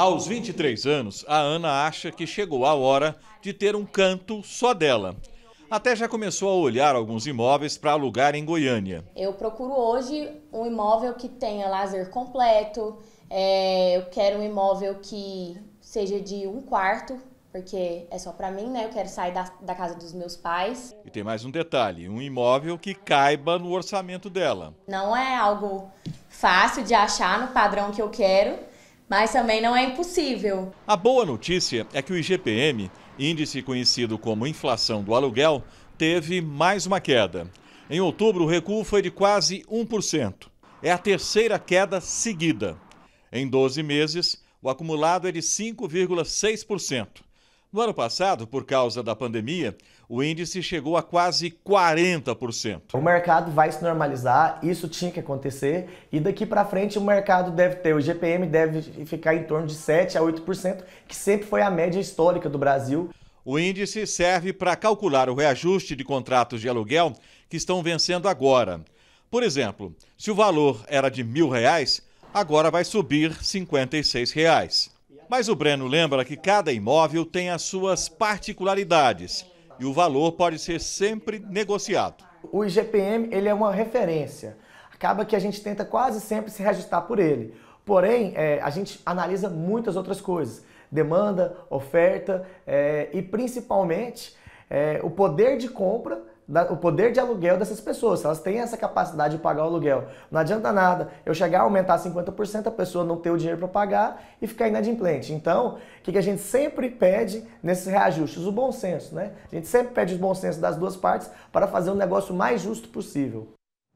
Aos 23 anos, a Ana acha que chegou a hora de ter um canto só dela. Até já começou a olhar alguns imóveis para alugar em Goiânia. Eu procuro hoje um imóvel que tenha lazer completo. É, eu quero um imóvel que seja de um quarto, porque é só para mim, né? Eu quero sair da, da casa dos meus pais. E tem mais um detalhe: um imóvel que caiba no orçamento dela. Não é algo fácil de achar no padrão que eu quero mas também não é impossível. A boa notícia é que o IGPM, índice conhecido como inflação do aluguel, teve mais uma queda. Em outubro, o recuo foi de quase 1%. É a terceira queda seguida. Em 12 meses, o acumulado é de 5,6%. No ano passado, por causa da pandemia, o índice chegou a quase 40%. O mercado vai se normalizar, isso tinha que acontecer, e daqui para frente o mercado deve ter, o GPM deve ficar em torno de 7 a 8%, que sempre foi a média histórica do Brasil. O índice serve para calcular o reajuste de contratos de aluguel que estão vencendo agora. Por exemplo, se o valor era de mil reais, agora vai subir 56 reais. Mas o Breno lembra que cada imóvel tem as suas particularidades e o valor pode ser sempre negociado. O IGPM ele é uma referência. Acaba que a gente tenta quase sempre se reajustar por ele. Porém, é, a gente analisa muitas outras coisas: demanda, oferta é, e principalmente é, o poder de compra da, o poder de aluguel dessas pessoas, se elas têm essa capacidade de pagar o aluguel. Não adianta nada eu chegar a aumentar 50%, a pessoa não ter o dinheiro para pagar e ficar inadimplente. Então, o que, que a gente sempre pede nesses reajustes? O bom senso, né? A gente sempre pede o bom senso das duas partes para fazer o um negócio mais justo possível.